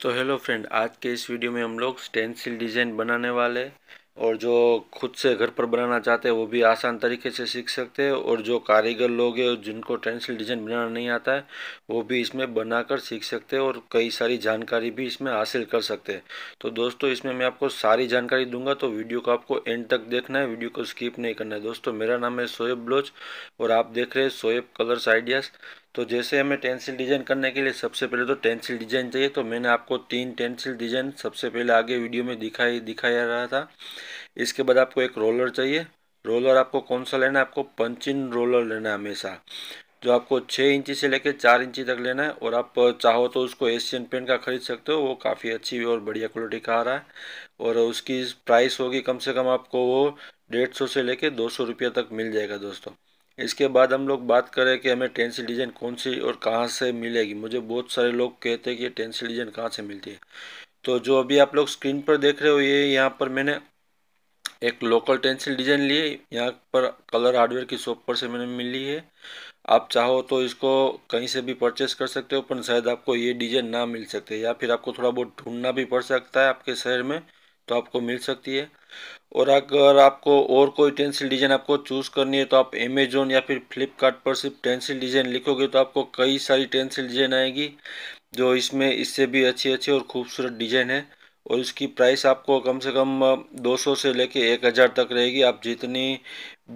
तो hello friend आज के इस वीडियो में हम लोग स्टेंसिल डिज़ाइन बनाने वाले और जो खुद से घर पर बनाना चाहते हैं वो भी आसान तरीके से सीख सकते हैं और जो कारीगर लोग हैं जिनको टेंसिल डिज़ाइन बनाना नहीं आता है वो भी इसमें बनाकर सीख सकते हैं और कई सारी जानकारी भी इसमें हासिल कर सकते हैं तो दोस्तों इसमें मैं आपको सारी जानकारी दूंगा तो वीडियो को आपको एंड तक देखना है वीडियो को स्किप नहीं करना है दोस्तों मेरा नाम है शोएब ब्लोच और आप देख रहे हैं शोएब कलर्स आइडियाज़ तो जैसे हमें टेंसिल डिजाइन करने के लिए सबसे पहले तो टेंसिल डिजाइन चाहिए तो मैंने आपको तीन टेंसिल डिजाइन सबसे पहले आगे वीडियो में दिखाई दिखाया रहा था इसके बाद आपको एक रोलर चाहिए रोलर आपको कौन सा लेना है आपको पंचिन रोलर लेना है हमेशा जो आपको छः इंची से लेकर चार इंची तक लेना है और आप चाहो तो उसको एशियन पेंट का खरीद सकते हो वो काफ़ी अच्छी और बढ़िया क्वालिटी का आ रहा है और उसकी प्राइस होगी कम से कम आपको वो डेढ़ सौ से लेकर दो सौ रुपये तक मिल जाएगा दोस्तों इसके बाद हम लोग बात करें कि हमें टेंसिल डिजाइन कौन सी और कहाँ से मिलेगी मुझे बहुत सारे लोग कहते हैं कि टेंसिल डिजाइन कहाँ से मिलती है तो जो अभी आप लोग स्क्रीन पर देख रहे हो ये यहाँ पर मैंने एक लोकल टेंसिल डिजाइन लिए यहाँ पर कलर हार्डवेयर की शॉप पर से मैंने मिली है आप चाहो तो इसको कहीं से भी परचेस कर सकते हो पर शायद आपको ये डिजाइन ना मिल सकते या फिर आपको थोड़ा बहुत ढूंढना भी पड़ सकता है आपके शहर में तो आपको मिल सकती है और अगर आपको और कोई टेंसिल डिज़ाइन आपको चूज़ करनी है तो आप अमेजोन या फिर फ्लिपकार्ट पर सिर्फ टेंसिल डिज़ाइन लिखोगे तो आपको कई सारी टेंसिल डिज़ाइन आएगी जो इसमें इससे भी अच्छी अच्छी और खूबसूरत डिज़ाइन है और इसकी प्राइस आपको कम से कम 200 से लेके 1000 तक रहेगी आप जितनी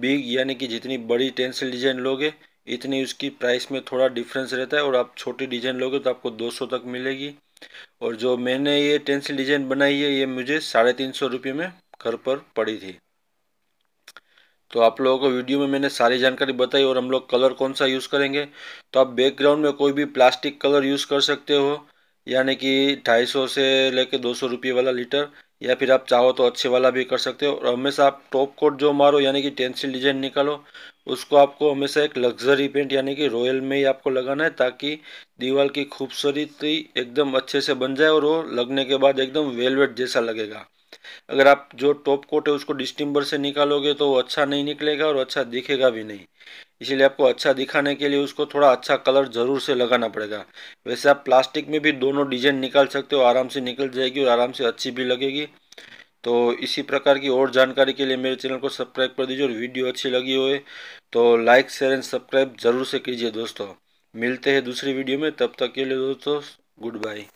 बिग यानी कि जितनी बड़ी टेंसिल डिज़ाइन लोगे इतनी उसकी प्राइस में थोड़ा डिफरेंस रहता है और आप छोटी डिज़ाइन लोगे तो आपको 200 तक मिलेगी और जो मैंने ये टेंसिल डिजाइन बनाई है ये मुझे साढ़े तीन सौ रुपये में घर पर पड़ी थी तो आप लोगों को वीडियो में मैंने सारी जानकारी बताई और हम लोग कलर कौन सा यूज़ करेंगे तो आप बैकग्राउंड में कोई भी प्लास्टिक कलर यूज़ कर सकते हो यानी कि ढाई सौ से लेकर दो सौ रुपये वाला लीटर या फिर आप चाहो तो अच्छे वाला भी कर सकते हो और हमेशा आप टॉप कोट जो मारो यानी कि टेंसिल डिजाइन निकालो उसको आपको हमेशा एक लग्जरी पेंट यानी कि रॉयल में ही आपको लगाना है ताकि दीवार की खूबसूरती एकदम अच्छे से बन जाए और वो लगने के बाद एकदम वेलवेट जैसा लगेगा अगर आप जो टॉप कोट है उसको डिस्टिम्बर से निकालोगे तो वो अच्छा नहीं निकलेगा और अच्छा दिखेगा भी नहीं इसीलिए आपको अच्छा दिखाने के लिए उसको थोड़ा अच्छा कलर ज़रूर से लगाना पड़ेगा वैसे आप प्लास्टिक में भी दोनों डिजाइन निकाल सकते हो आराम से निकल जाएगी और आराम से अच्छी भी लगेगी तो इसी प्रकार की और जानकारी के लिए मेरे चैनल को सब्सक्राइब कर दीजिए और वीडियो अच्छी लगी हो तो लाइक शेयर एंड सब्सक्राइब ज़रूर से कीजिए दोस्तों मिलते हैं दूसरी वीडियो में तब तक के लिए दोस्तों गुड बाय